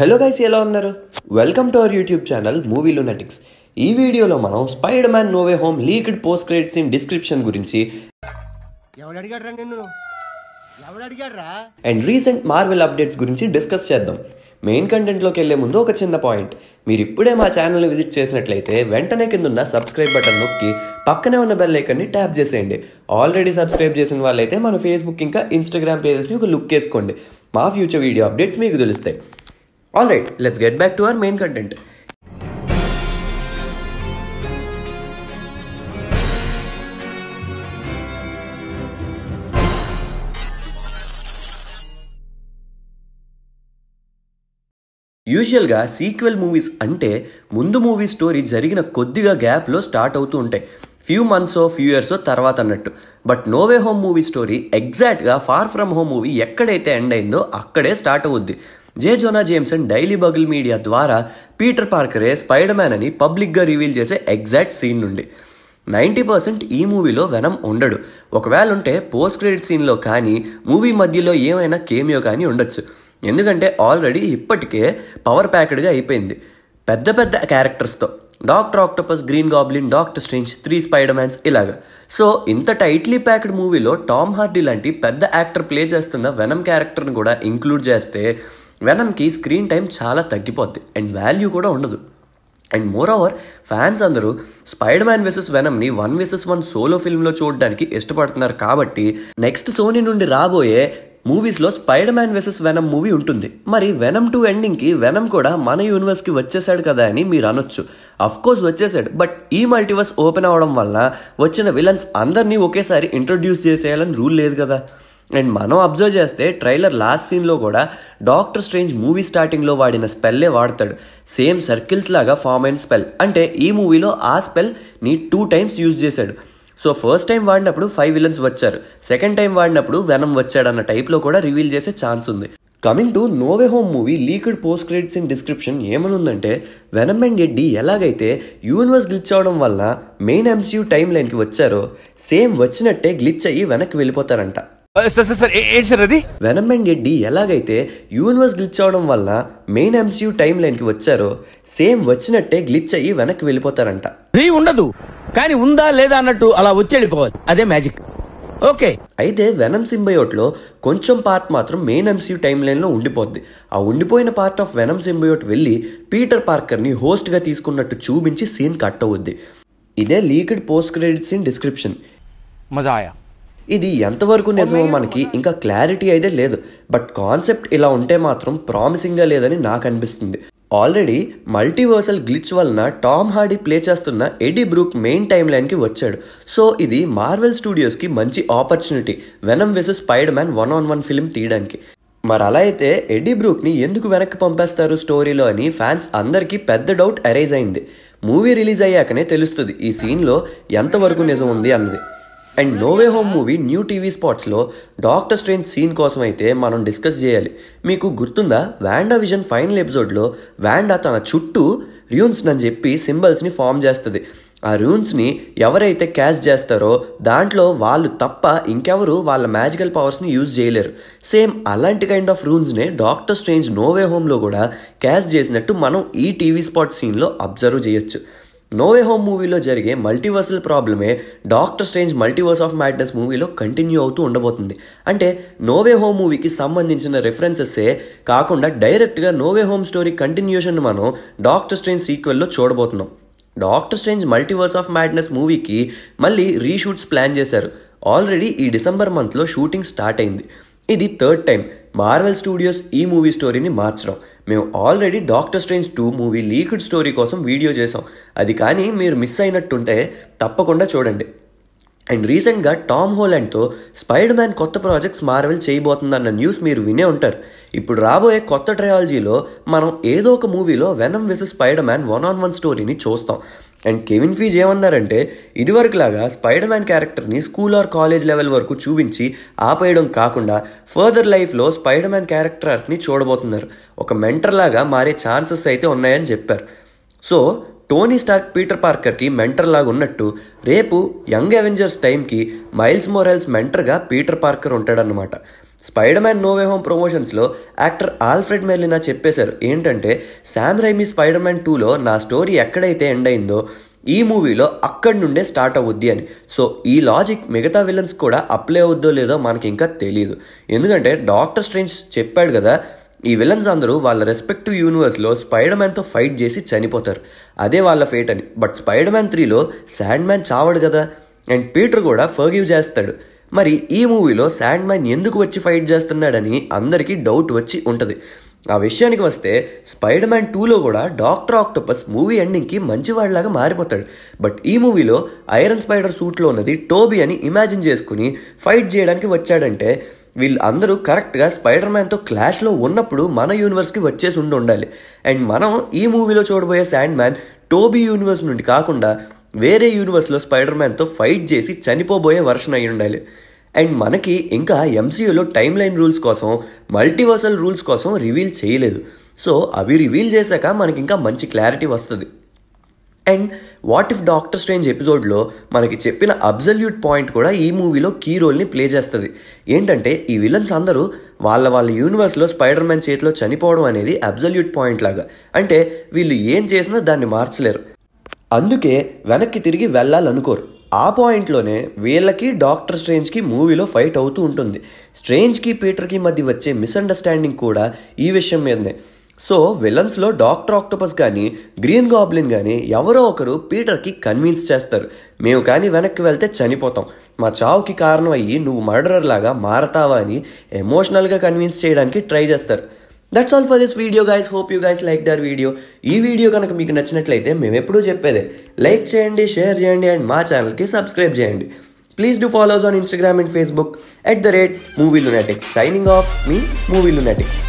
hello guys ఎలా ఉన్నారు welcome to our YouTube channel Movie Lunatics ఈ వీడియోలో మనం Spider Man no way home leaked post credit scene description గురించి అండ్ రీసెంట్ మార్వెల్ అప్డేట్స్ గురించి డిస్కస్ చేద్దాం మెయిన్ కంటెంట్లోకి వెళ్లే ముందు ఒక చిన్న పాయింట్ మీరు ఇప్పుడే మా ఛానల్ని విజిట్ చేసినట్లయితే వెంటనే కింద ఉన్న సబ్స్క్రైబ్ బటన్ నొక్కి పక్కనే ఉన్న బెల్ ఐకన్ని ట్యాప్ చేసేయండి ఆల్రెడీ సబ్స్క్రైబ్ చేసిన వాళ్ళైతే మన ఫేస్బుక్ ఇంకా ఇన్స్టాగ్రామ్ పేజెస్ని ఒక లుక్ వేసుకోండి మా ఫ్యూచర్ వీడియో అప్డేట్స్ మీకు తెలుస్తాయి all right let's get back to our main content యూజువల్గా సీక్వెల్ మూవీస్ అంటే ముందు మూవీ స్టోరీ జరిగిన కొద్దిగా గ్యాప్లో స్టార్ట్ అవుతూ ఉంటాయి ఫ్యూ మంత్సో ఫ్యూ ఇయర్సో తర్వాత అన్నట్టు but no way home movie story ఎగ్జాక్ట్గా ఫార్ ఫ్రమ్ హోమ్ మూవీ ఎక్కడైతే ఎండ్ అయిందో అక్కడే స్టార్ట్ అవుద్ది J Jonah Jameson Daily Bugle media ద్వారా పీటర్ పార్కరే స్పైడర్ మ్యాన్ అని పబ్లిక్గా రివీల్ చేసే ఎగ్జాక్ట్ సీన్ నుండి నైంటీ పర్సెంట్ ఈ మూవీలో వెనం ఉండడు ఒకవేళ ఉంటే పోస్ట్ క్రెడిట్ సీన్లో కానీ మూవీ మధ్యలో ఏమైనా కేమియో కానీ ఉండొచ్చు ఎందుకంటే ఆల్రెడీ ఇప్పటికే పవర్ ప్యాకెడ్గా అయిపోయింది పెద్ద పెద్ద క్యారెక్టర్స్తో Doctor Octopus Green Goblin Doctor Strange three Spider Mans ఇలాగా సో ఇంత టైట్లీ ప్యాక్డ్ మూవీలో టామ్ హార్డీ లాంటి పెద్ద యాక్టర్ ప్లే చేస్తున్న వెనం క్యారెక్టర్ని కూడా ఇంక్లూడ్ చేస్తే వెనమ్కి స్క్రీన్ టైం చాలా తగ్గిపోద్ది అండ్ వాల్యూ కూడా ఉండదు అండ్ మోర్ ఓవర్ ఫ్యాన్స్ అందరూ స్పైడర్ మ్యాన్ వెసెస్ వెనమ్ని వన్ వెసెస్ వన్ సోలో ఫిల్మ్లో చూడడానికి ఇష్టపడుతున్నారు కాబట్టి నెక్స్ట్ సోనీ నుండి రాబోయే మూవీస్లో Spider Man versus Venom movie ఉంటుంది మరి వెనమ్ టూ ఎండింగ్కి వెనమ్ కూడా మన యూనివర్స్కి వచ్చేసాడు కదా అని మీరు అనొచ్చు కోర్స్ వచ్చేసాడు బట్ ఈ మల్టీవర్స్ ఓపెన్ అవ్వడం వల్ల వచ్చిన విలన్స్ అందరినీ ఒకేసారి ఇంట్రొడ్యూస్ చేసేయాలని రూల్ లేదు కదా అండ్ మనం అబ్జర్వ్ చేస్తే ట్రైలర్ లాస్ట్ సీన్లో కూడా డాక్టర్ స్ట్రేంజ్ మూవీ స్టార్టింగ్లో వాడిన స్పెల్లే వాడతాడు సేమ్ సర్కిల్స్ లాగా ఫామ్ అయిన స్పెల్ అంటే ఈ మూవీలో ఆ స్పెల్ నీ టూ టైమ్స్ యూజ్ చేశాడు సో ఫస్ట్ టైం వాడినప్పుడు ఫైవ్ విలన్స్ వచ్చారు సెకండ్ టైం వాడినప్పుడు వెనం వచ్చాడన్న టైప్లో కూడా రివీల్ చేసే ఛాన్స్ ఉంది coming to no way home movie leaked post credits in description ఏమనుందంటే వెనమ్ అండ్ ఎడ్డి ఎలాగైతే యూనివర్స్ గ్లిచ్ అవడం వల్ల మెయిన్ ఎంసీయూ టైం లైన్కి వచ్చారో సేమ్ వచ్చినట్టే గ్లిచ్ అయ్యి వెనక్కి వెళ్ళిపోతారంట సార్ సార్ సార్ ఏంటి సార్ అది వెనమ్ అండ్ ఎడ్డి ఎలాగైతే యూనివర్స్ గ్లిచ్ అవడం వల్ల మెయిన్ ఎంసీయూ టైం కి వచ్చారో సేమ్ వచ్చినట్టే గ్లిచ్ అయ్యి వెనక్కి వెళ్ళిపోతారంట రీ ఉండదు కానీ ఉందా లేదా అన్నట్టు అలా వచ్చి వెళ్ళిపోవాలి అదే మ్యాజిక్ ఓకే అయితే వెనమ్ లో కొంచెం పార్ట్ మాత్రం మెయిన్ ఎంసీ టైం లైన్లో ఉండిపోద్ది ఆ ఉండిపోయిన పార్ట్ ఆఫ్ వెనమ్ సింబయోట్ వెళ్ళి పీటర్ పార్కర్ని హోస్ట్గా తీసుకున్నట్టు చూపించి సీన్ కట్ అవుద్ది ఇదే leaked post credit scene description మజా ఆయా ఇది ఎంతవరకు నిజమో మనకి ఇంకా క్లారిటీ అయితే లేదు బట్ కాన్సెప్ట్ ఇలా ఉంటే మాత్రం ప్రామిసింగ్గా లేదని నాకు అనిపిస్తుంది ఆల్రెడీ మల్టీవర్సల్ గ్లిచ్ వలన టామ్ హార్డీ ప్లే చేస్తున్న ఎడీ బ్రూక్ మెయిన్ టైం లైన్కి వచ్చాడు సో ఇది మార్వెల్ స్టూడియోస్కి మంచి opportunity Venom versus Spider Man one on one film తీయడానికి మరి అలా అయితే ఎడ్డీ బ్రూక్ని ఎందుకు వెనక్కి పంపేస్తారు స్టోరీలో అని ఫ్యాన్స్ అందరికీ పెద్ద డౌట్ అరేజ్ అయింది మూవీ రిలీజ్ అయ్యాకనే తెలుస్తుంది ఈ సీన్లో ఎంతవరకు నిజం ఉంది అన్నది and no way home movie new TV స్పాట్స్లో డాక్టర్ స్ట్రేంజ్ సీన్ కోసం అయితే మనం డిస్కస్ చేయాలి మీకు గుర్తుందా వ్యాండా విజన్ ఫైనల్ ఎపిసోడ్లో వ్యాండా తన చుట్టూ ర్యూన్స్ అని చెప్పి సింబల్స్ని ఫామ్ చేస్తుంది ఆ రూన్స్ని ఎవరైతే క్యాచ్ చేస్తారో దాంట్లో వాళ్ళు తప్ప ఇంకెవరు వాళ్ళ మ్యాజికల్ పవర్స్ని యూజ్ చేయలేరు సేమ్ అలాంటి కైండ్ ఆఫ్ రూన్స్నే డాక్టర్ స్ట్రేంజ్ నోవే హోమ్లో కూడా క్యాచ్ చేసినట్టు మనం ఈ టీవీ స్పాట్ సీన్లో అబ్జర్వ్ చేయొచ్చు నోవే హోమ్ మూవీలో జరిగే మల్టీవర్సల్ ప్రాబ్లమే Doctor Strange multiverse of madness మూవీలో కంటిన్యూ అవుతూ ఉండబోతుంది అంటే నోవే హోమ్ మూవీకి సంబంధించిన రెఫరెన్సెస్సే కాకుండా డైరెక్ట్గా నోవే హోమ్ స్టోరీ కంటిన్యూషన్ మనం డాక్టర్ స్ట్రేంజ్ సీక్వెల్లో చూడబోతున్నాం Doctor Strange multiverse of madness మూవీకి మళ్ళీ రీషూట్స్ ప్లాన్ చేశారు ఆల్రెడీ ఈ డిసెంబర్ మంత్లో షూటింగ్ స్టార్ట్ అయింది ఇది థర్డ్ టైం మార్వెల్ స్టూడియోస్ ఈ మూవీ స్టోరీని మార్చడం మేము already Doctor Strange two movie leaked story కోసం వీడియో చేసాం అది కానీ మీరు మిస్ అయినట్టుంటే తప్పకుండా చూడండి అండ్ రీసెంట్గా టామ్ హోలాండ్తో స్పైడర్ మ్యాన్ కొత్త ప్రాజెక్ట్స్ మార్వెల్ చేయబోతుందన్న న్యూస్ మీరు వినే ఉంటారు ఇప్పుడు రాబోయే కొత్త ట్రయాలజీలో మనం ఏదో ఒక మూవీలో Venom versus Spider Man one on one స్టోరీని చూస్తాం అండ్ కెవిన్ ఫీజ్ ఏమన్నారంటే ఇదివరకులాగా స్పైడర్ మ్యాన్ క్యారెక్టర్ని స్కూల్ ఆర్ కాలేజ్ లెవెల్ వరకు చూపించి ఆపేయడం కాకుండా ఫర్దర్ లైఫ్లో స్పైడర్ మ్యాన్ క్యారెక్టర్ ఆర్క్ని చూడబోతున్నారు ఒక మెంటర్ లాగా మారే ఛాన్సెస్ అయితే ఉన్నాయని చెప్పారు సో టోనీ స్టార్క్ పీటర్ పార్కర్కి మెంటర్ లాగా ఉన్నట్టు రేపు యంగ్ అవెంజర్స్ టైంకి మైల్స్ మోరల్స్ మెంటర్గా పీటర్ పార్కర్ ఉంటాడనమాట స్పైడర్ మ్యాన్ నోవే హోమ్ ప్రమోషన్స్లో యాక్టర్ ఆల్ఫ్రెడ్ మెర్లినా చెప్పేశారు ఏంటంటే శామ్ రైమి స్పైడర్ మ్యాన్ టూలో నా స్టోరీ ఎక్కడైతే ఎండ్ అయిందో ఈ మూవీలో అక్కడి నుండే స్టార్ట్ అవ్వద్ది అని సో ఈ లాజిక్ మిగతా విలన్స్ కూడా అప్లై అవుద్దో లేదో మనకి ఇంకా తెలియదు ఎందుకంటే డాక్టర్ స్ట్రెంజ్ చెప్పాడు కదా ఈ విలన్స్ అందరూ వాళ్ళ రెస్పెక్టివ్ యూనివర్స్లో స్పైడర్ మ్యాన్తో ఫైట్ చేసి చనిపోతారు అదే వాళ్ళ ఫేట్ అని బట్ స్పైడర్ మ్యాన్ త్రీలో శాండ్ మ్యాన్ చావడు కదా అండ్ పీటర్ కూడా ఫర్గ్యూ చేస్తాడు మరి ఈ మూవీలో శాండ్ మ్యాన్ ఎందుకు వచ్చి ఫైట్ చేస్తున్నాడని అందరికీ డౌట్ వచ్చి ఉంటుంది ఆ విషయానికి వస్తే స్పైడర్ మ్యాన్ టూలో కూడా డాక్టర్ ఆక్టోపస్ మూవీ ఎండింగ్కి మంచివాడిలాగా మారిపోతాడు బట్ ఈ మూవీలో ఐరన్ స్పైడర్ సూట్లో ఉన్నది టోబీ అని ఇమాజిన్ చేసుకుని ఫైట్ చేయడానికి వచ్చాడంటే వీళ్ళు అందరూ కరెక్ట్గా స్పైడర్ మ్యాన్తో క్లాష్లో ఉన్నప్పుడు మన యూనివర్స్కి వచ్చేసి ఉండి ఉండాలి అండ్ మనం ఈ మూవీలో చూడబోయే శాండ్ మ్యాన్ టోబీ యూనివర్స్ నుండి కాకుండా వేరే యూనివర్స్లో స్పైడర్ మ్యాన్తో ఫైట్ చేసి చనిపోబోయే వర్షన్ అయి ఉండాలి అండ్ మనకి ఇంకా ఎంసీయూలో టైమ్ లైన్ రూల్స్ కోసం మల్టీవర్సల్ రూల్స్ కోసం రివీల్ చేయలేదు సో అవి రివీల్ చేశాక మనకి ఇంకా మంచి క్లారిటీ వస్తుంది and what if Doctor Strange ఎపిసోడ్లో మనకి చెప్పిన అబ్జల్యూట్ పాయింట్ కూడా ఈ మూవీలో కీ రోల్ని ప్లే చేస్తుంది ఏంటంటే ఈ విలన్స్ అందరూ వాళ్ళ వాళ్ళ యూనివర్స్లో స్పైడర్ మ్యాన్ చేతిలో చనిపోవడం అనేది అబ్జల్యూట్ పాయింట్ లాగా అంటే వీళ్ళు ఏం చేసినా దాన్ని మార్చలేరు అందుకే వెనక్కి తిరిగి వెళ్ళాలనుకోరు ఆ పాయింట్లోనే వీళ్ళకి డాక్టర్ స్ట్రేంజ్కి మూవీలో ఫైట్ అవుతూ ఉంటుంది స్ట్రేంజ్కి పీటర్కి మధ్య వచ్చే మిస్అండర్స్టాండింగ్ కూడా ఈ విషయం మీదనే సో విలన్స్లో డాక్టర్ ఆక్టోపస్ కానీ గ్రీన్ గాబ్లిన్ కానీ ఎవరో ఒకరు పీటర్కి కన్విన్స్ చేస్తారు మేము కానీ వెనక్కి వెళ్తే చనిపోతాం మా చావుకి కారణం అయ్యి నువ్వు మర్డరర్ లాగా మారతావా అని ఎమోషనల్గా కన్విన్స్ చేయడానికి ట్రై చేస్తారు that's all for this video guys hope you guys like the video ఈ వీడియో కనుక మీకు నచ్చినట్లయితే మేము ఎప్పుడూ చెప్పేదే లైక్ చేయండి షేర్ చేయండి అండ్ మా ఛానల్కి సబ్స్క్రైబ్ చేయండి please do follow us on Instagram and Facebook at the rate Movie Lunatics signing off మీ మూవీ లునాటిక్స్